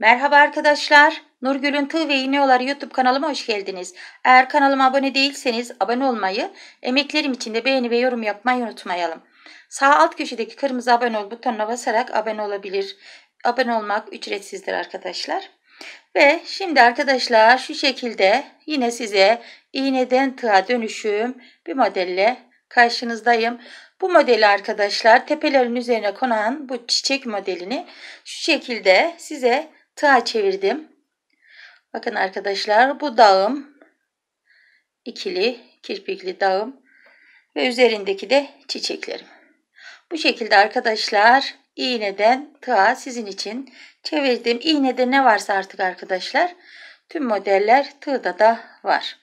Merhaba arkadaşlar. Nurgül'ün Tığ ve İğneolar YouTube kanalıma hoş geldiniz. Eğer kanalıma abone değilseniz abone olmayı, emeklerim için de beğeni ve yorum yapmayı unutmayalım. Sağ alt köşedeki kırmızı abone ol butonuna basarak abone olabilir. Abone olmak ücretsizdir arkadaşlar. Ve şimdi arkadaşlar şu şekilde yine size iğneden tığa dönüşüm bir modelle karşınızdayım. Bu modeli arkadaşlar tepelerin üzerine konan bu çiçek modelini şu şekilde size tığa çevirdim. Bakın arkadaşlar bu dağım ikili kirpikli dağım ve üzerindeki de çiçeklerim. Bu şekilde arkadaşlar iğneden tığa sizin için çevirdim. İğnede ne varsa artık arkadaşlar tüm modeller tığda da var.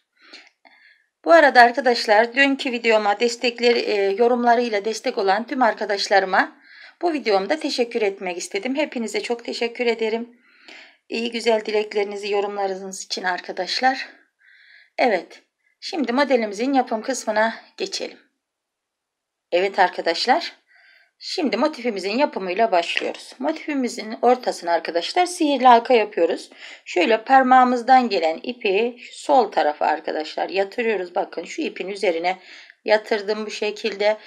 Bu arada arkadaşlar dünkü videoma destekleri e, yorumlarıyla destek olan tüm arkadaşlarıma bu videomda teşekkür etmek istedim. Hepinize çok teşekkür ederim. İyi güzel dileklerinizi yorumlarınız için arkadaşlar. Evet, şimdi modelimizin yapım kısmına geçelim. Evet arkadaşlar, şimdi motifimizin yapımıyla başlıyoruz. Motifimizin ortasını arkadaşlar sihirli halka yapıyoruz. Şöyle parmağımızdan gelen ipi sol tarafa arkadaşlar yatırıyoruz. Bakın şu ipin üzerine yatırdım bu şekilde.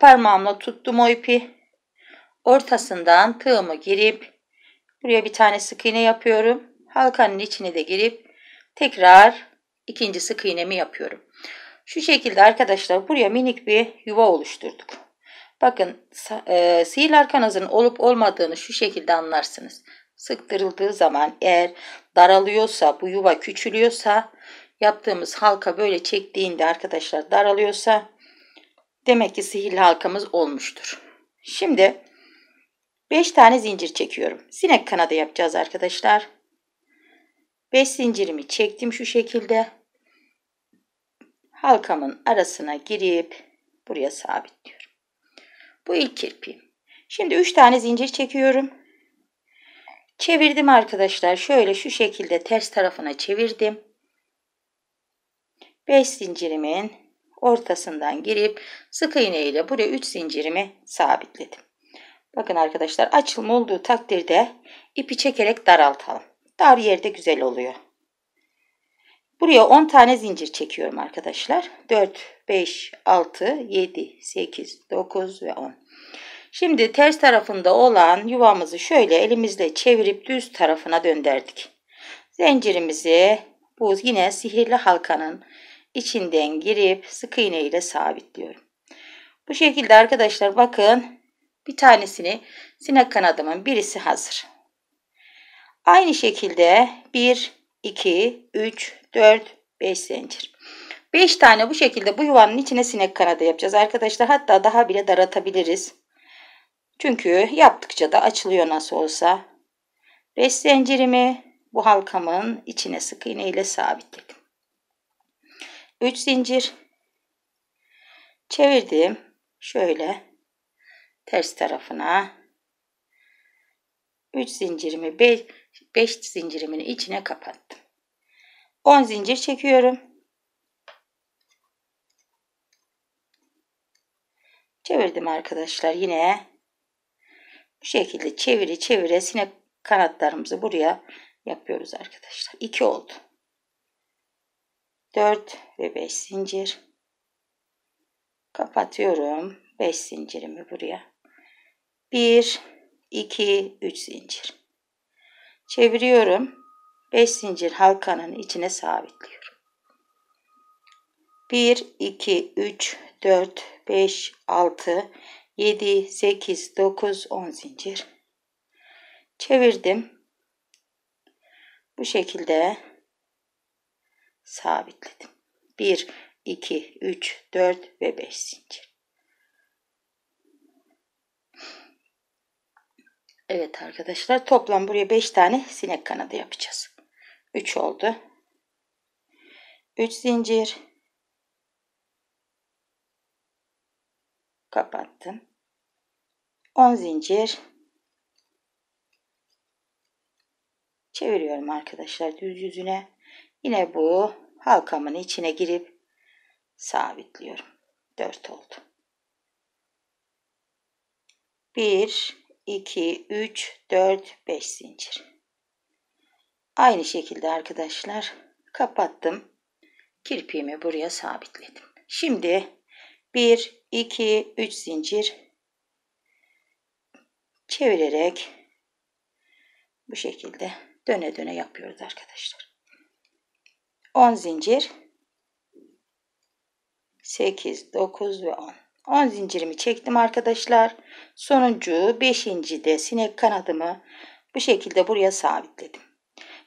Parmağımla tuttum o ipi. Ortasından tığımı girip Buraya bir tane sık iğne yapıyorum. Halkanın içine de girip tekrar ikinci sık iğnemi yapıyorum. Şu şekilde arkadaşlar buraya minik bir yuva oluşturduk. Bakın e, sihirli arkanızın olup olmadığını şu şekilde anlarsınız. Sıktırıldığı zaman eğer daralıyorsa bu yuva küçülüyorsa yaptığımız halka böyle çektiğinde arkadaşlar daralıyorsa demek ki sihirli halkamız olmuştur. Şimdi Beş tane zincir çekiyorum. Sinek kanadı yapacağız arkadaşlar. Beş zincirimi çektim şu şekilde. Halkamın arasına girip buraya sabitliyorum. Bu ilk kirpiğim. Şimdi üç tane zincir çekiyorum. Çevirdim arkadaşlar. Şöyle şu şekilde ters tarafına çevirdim. Beş zincirimin ortasından girip sık iğne ile buraya üç zincirimi sabitledim. Bakın arkadaşlar açılma olduğu takdirde ipi çekerek daraltalım. Dar yerde güzel oluyor. Buraya 10 tane zincir çekiyorum arkadaşlar. 4, 5, 6, 7, 8, 9 ve 10. Şimdi ters tarafında olan yuvamızı şöyle elimizle çevirip düz tarafına döndürdük. Zincirimizi bu yine sihirli halkanın içinden girip sık iğne ile sabitliyorum. Bu şekilde arkadaşlar bakın bir tanesini sinek kanadımın birisi hazır. Aynı şekilde 1, 2, 3, 4, 5 zincir. 5 tane bu şekilde bu yuvanın içine sinek kanadı yapacağız arkadaşlar. Hatta daha bile daratabiliriz. Çünkü yaptıkça da açılıyor nasıl olsa. 5 zincirimi bu halkamın içine sık iğne ile sabitledim. 3 zincir çevirdim. Şöyle ters tarafına 3 zincirimi 5, 5 zincirimin içine kapattım. 10 zincir çekiyorum. Çevirdim arkadaşlar yine. Bu şekilde çeviri çevire sinek kanatlarımızı buraya yapıyoruz arkadaşlar. 2 oldu. 4 ve 5 zincir. Kapatıyorum. 5 zincirimi buraya. 1, 2, 3 zincir. Çeviriyorum. 5 zincir halkanın içine sabitliyorum. 1, 2, 3, 4, 5, 6, 7, 8, 9, 10 zincir. Çevirdim. Bu şekilde sabitledim. 1, 2, 3, 4 ve 5 zincir. Evet arkadaşlar toplam buraya 5 tane sinek kanadı yapacağız. 3 oldu. 3 zincir. Kapattım. 10 zincir. Çeviriyorum arkadaşlar düz yüzüne. Yine bu halkamın içine girip sabitliyorum. 4 oldu. 1 2, 3, 4, 5 zincir. Aynı şekilde arkadaşlar kapattım. Kirpiğimi buraya sabitledim. Şimdi 1, 2, 3 zincir çevirerek bu şekilde döne döne yapıyoruz arkadaşlar. 10 zincir 8, 9 ve 10. 10 zincirimi çektim arkadaşlar. Sonuncu 5. de sinek kanadımı bu şekilde buraya sabitledim.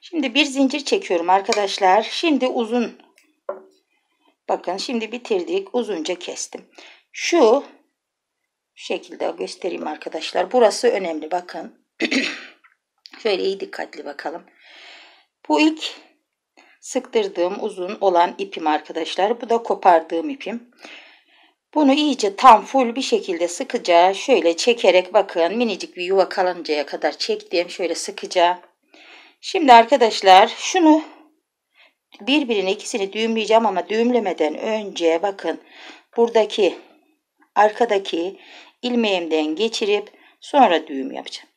Şimdi bir zincir çekiyorum arkadaşlar. Şimdi uzun bakın şimdi bitirdik uzunca kestim. Şu, şu şekilde göstereyim arkadaşlar. Burası önemli bakın. Şöyle iyi dikkatli bakalım. Bu ilk sıktırdığım uzun olan ipim arkadaşlar. Bu da kopardığım ipim. Bunu iyice tam full bir şekilde sıkıca şöyle çekerek bakın minicik bir yuva kalıncaya kadar çektim şöyle sıkıca. Şimdi arkadaşlar şunu birbirine ikisini düğümleyeceğim ama düğümlemeden önce bakın buradaki arkadaki ilmeğimden geçirip sonra düğüm yapacağım.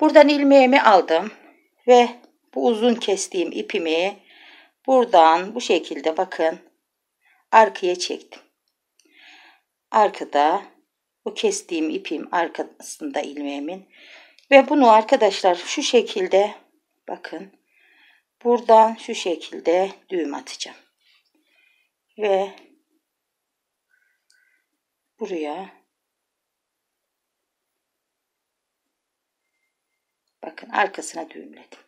Buradan ilmeğimi aldım ve bu uzun kestiğim ipimi buradan bu şekilde bakın arkaya çektim arkada bu kestiğim ipim arkasında ilmeğimin ve bunu arkadaşlar şu şekilde bakın buradan şu şekilde düğüm atacağım ve buraya bakın arkasına düğümledim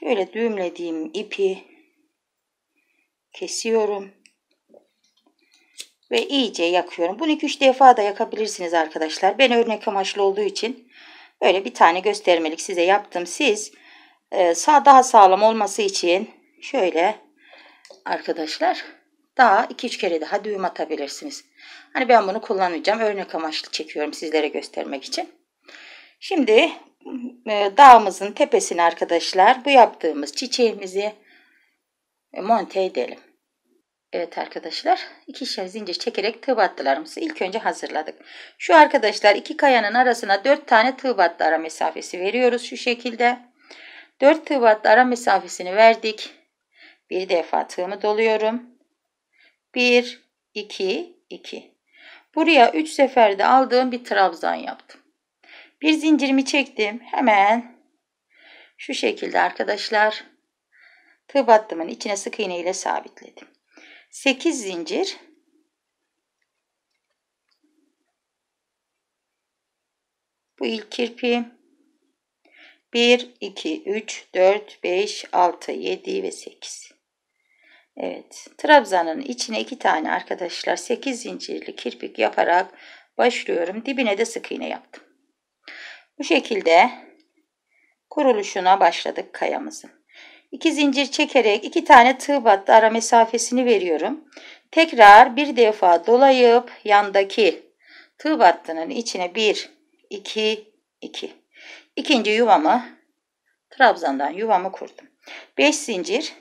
Şöyle düğümlediğim ipi kesiyorum. Ve iyice yakıyorum. Bunu 2-3 defa da yakabilirsiniz arkadaşlar. Ben örnek amaçlı olduğu için böyle bir tane göstermelik size yaptım. Siz e, sağ daha sağlam olması için şöyle arkadaşlar daha 2-3 kere daha düğüm atabilirsiniz. Hani ben bunu kullanacağım. Örnek amaçlı çekiyorum sizlere göstermek için. Şimdi ee, dağımızın tepesine arkadaşlar bu yaptığımız çiçeğimizi e, monte edelim. Evet arkadaşlar iki ikişer zincir çekerek tığ battılarımızı ilk önce hazırladık. Şu arkadaşlar iki kayanın arasına dört tane tığ battı ara mesafesi veriyoruz şu şekilde. Dört tığ battı ara mesafesini verdik. Bir defa tığımı doluyorum. Bir, iki, iki. Buraya üç seferde aldığım bir trabzan yaptım. Bir zincirimi çektim. Hemen şu şekilde arkadaşlar tığ battımın içine sık iğne ile sabitledim. 8 zincir bu ilk kirpi 1, 2, 3, 4, 5, 6, 7 ve 8. Evet. Trabzanın içine iki tane arkadaşlar 8 zincirli kirpik yaparak başlıyorum. Dibine de sık iğne yaptım. Bu şekilde kuruluşuna başladık kayamızın. İki zincir çekerek iki tane tığ battı ara mesafesini veriyorum. Tekrar bir defa dolayıp yandaki tığ battının içine bir, iki, iki. İkinci yuvamı trabzandan yuvamı kurdum. Beş zincir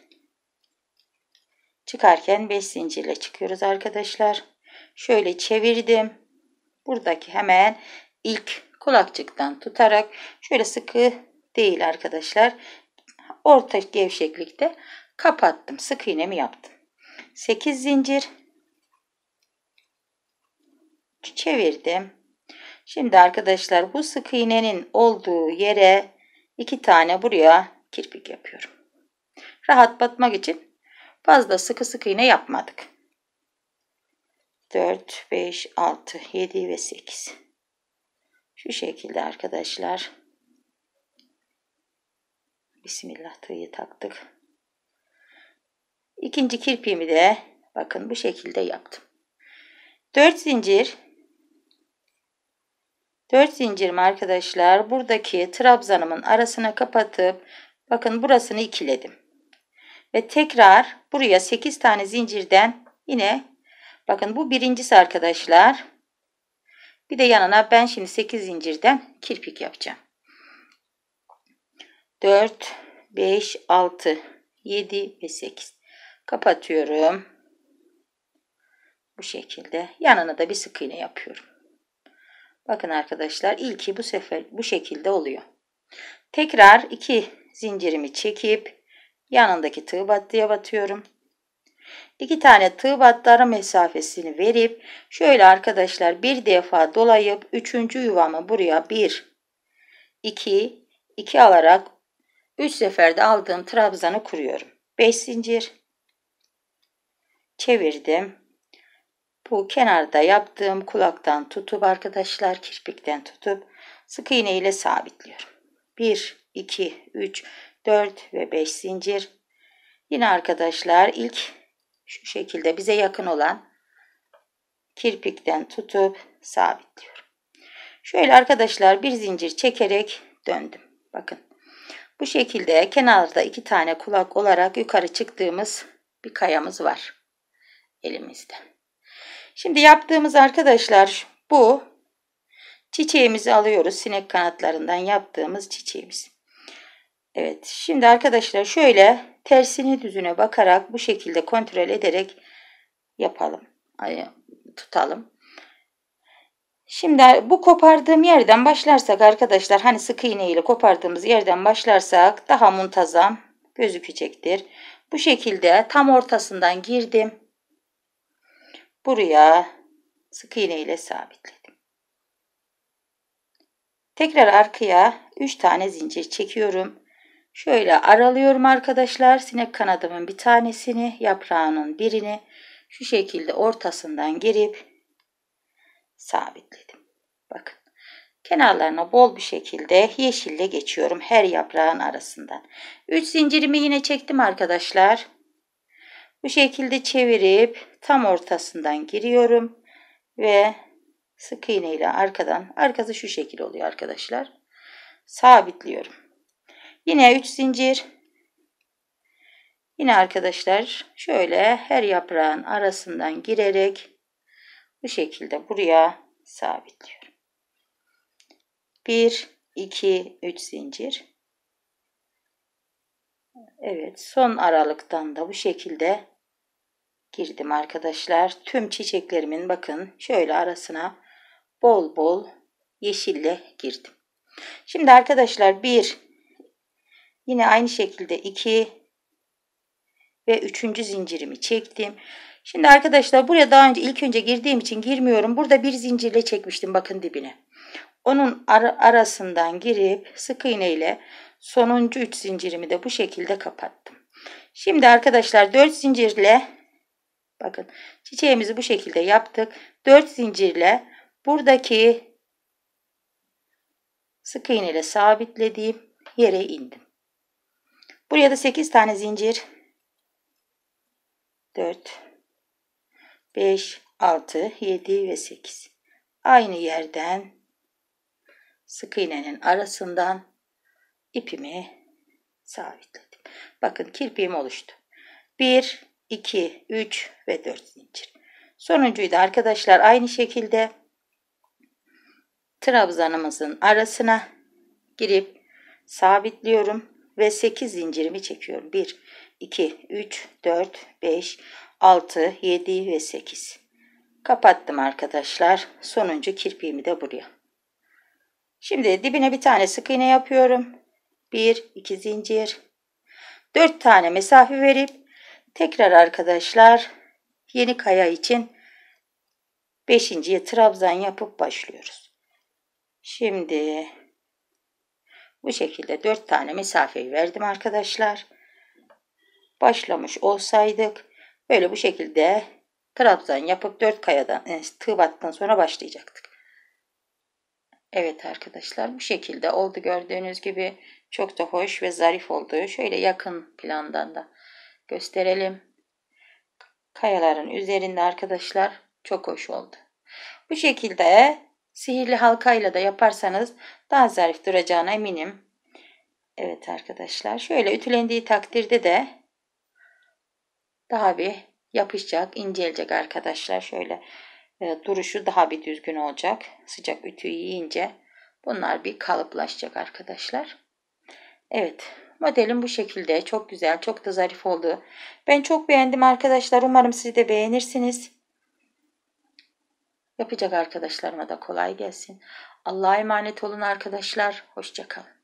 çıkarken beş zincirle çıkıyoruz arkadaşlar. Şöyle çevirdim. Buradaki hemen ilk kulakçıktan tutarak şöyle sıkı değil arkadaşlar. Orta gevşeklikte kapattım. Sık iğnemi yaptım. 8 zincir çevirdim. Şimdi arkadaşlar bu sık iğnenin olduğu yere iki tane buraya kirpik yapıyorum. Rahat batmak için fazla sıkı sık iğne yapmadık. 4, 5, 6, 7 ve 8. Şu şekilde arkadaşlar. Bismillah tığ'ı taktık. İkinci kirpiğimi de bakın bu şekilde yaptım. 4 zincir 4 zincirim arkadaşlar buradaki trabzanımın arasına kapatıp bakın burasını ikiledim. Ve tekrar buraya 8 tane zincirden yine bakın bu birincisi arkadaşlar. Bir de yanına ben şimdi 8 zincirden kirpik yapacağım. 4, 5, 6, 7 ve 8. Kapatıyorum. Bu şekilde yanına da bir sık iğne yapıyorum. Bakın arkadaşlar ilki bu sefer bu şekilde oluyor. Tekrar 2 zincirimi çekip yanındaki tığ battıya batıyorum. 2 tane tığ battı mesafesini verip şöyle arkadaşlar bir defa dolayıp üçüncü yuvamı buraya bir, iki, iki alarak üç seferde aldığım trabzanı kuruyorum. Beş zincir çevirdim. Bu kenarda yaptığım kulaktan tutup arkadaşlar kirpikten tutup sık iğne ile sabitliyorum. Bir, iki, üç, dört ve beş zincir. Yine arkadaşlar ilk şu şekilde bize yakın olan kirpikten tutup sabitliyorum. Şöyle arkadaşlar bir zincir çekerek döndüm. Bakın bu şekilde kenarda iki tane kulak olarak yukarı çıktığımız bir kayamız var elimizde. Şimdi yaptığımız arkadaşlar bu çiçeğimizi alıyoruz sinek kanatlarından yaptığımız çiçeğimiz. Evet şimdi arkadaşlar şöyle tersini düzüne bakarak bu şekilde kontrol ederek yapalım. Tutalım. Şimdi bu kopardığım yerden başlarsak arkadaşlar hani sık iğne ile kopardığımız yerden başlarsak daha muntazam gözükecektir. Bu şekilde tam ortasından girdim. Buraya sık iğne ile sabitledim. Tekrar arkaya 3 tane zincir çekiyorum. Şöyle aralıyorum arkadaşlar. Sinek kanadımın bir tanesini, yaprağının birini şu şekilde ortasından girip sabitledim. Bakın. Kenarlarına bol bir şekilde yeşille geçiyorum her yaprağın arasından. 3 zincirimi yine çektim arkadaşlar. Bu şekilde çevirip tam ortasından giriyorum ve sık iğne ile arkadan arkası şu şekil oluyor arkadaşlar. Sabitliyorum. Yine 3 zincir. Yine arkadaşlar şöyle her yaprağın arasından girerek bu şekilde buraya sabitliyorum. 1 2 3 zincir. Evet son aralıktan da bu şekilde girdim arkadaşlar. Tüm çiçeklerimin bakın şöyle arasına bol bol yeşille girdim. Şimdi arkadaşlar 1 Yine aynı şekilde 2 ve 3. zincirimi çektim. Şimdi arkadaşlar buraya daha önce ilk önce girdiğim için girmiyorum. Burada bir zincirle çekmiştim bakın dibine. Onun ar arasından girip sık iğne ile sonuncu 3 zincirimi de bu şekilde kapattım. Şimdi arkadaşlar 4 zincirle bakın çiçeğimizi bu şekilde yaptık. 4 zincirle buradaki sık iğne ile sabitlediğim yere indim. Buraya da 8 tane zincir. 4, 5, 6, 7 ve 8. Aynı yerden sık iğnenin arasından ipimi sabitledim. Bakın kirpiğim oluştu. 1, 2, 3 ve 4 zincir. Sonuncuyu da arkadaşlar aynı şekilde trabzanımızın arasına girip sabitliyorum ve 8 zincirimi çekiyorum. 1, 2, 3, 4, 5, 6, 7 ve 8. Kapattım arkadaşlar. Sonuncu kirpiğimi de buraya. Şimdi dibine bir tane sık iğne yapıyorum. 1, 2 zincir. 4 tane mesafe verip tekrar arkadaşlar yeni kaya için 5.ye trabzan yapıp başlıyoruz. Şimdi bu şekilde 4 tane mesafeyi verdim arkadaşlar. Başlamış olsaydık böyle bu şekilde trabzan yapıp 4 kayadan e, tığ battıktan sonra başlayacaktık. Evet arkadaşlar bu şekilde oldu gördüğünüz gibi çok da hoş ve zarif oldu. Şöyle yakın plandan da gösterelim. Kayaların üzerinde arkadaşlar çok hoş oldu. Bu şekilde Sihirli halkayla da yaparsanız daha zarif duracağına eminim. Evet arkadaşlar şöyle ütülendiği takdirde de daha bir yapışacak, inceleyecek arkadaşlar. Şöyle e, duruşu daha bir düzgün olacak. Sıcak ütüyü yiyince bunlar bir kalıplaşacak arkadaşlar. Evet modelim bu şekilde. Çok güzel, çok da zarif oldu. Ben çok beğendim arkadaşlar. Umarım siz de beğenirsiniz. Yapacak arkadaşlarıma da kolay gelsin. Allah'a emanet olun arkadaşlar. Hoşçakalın.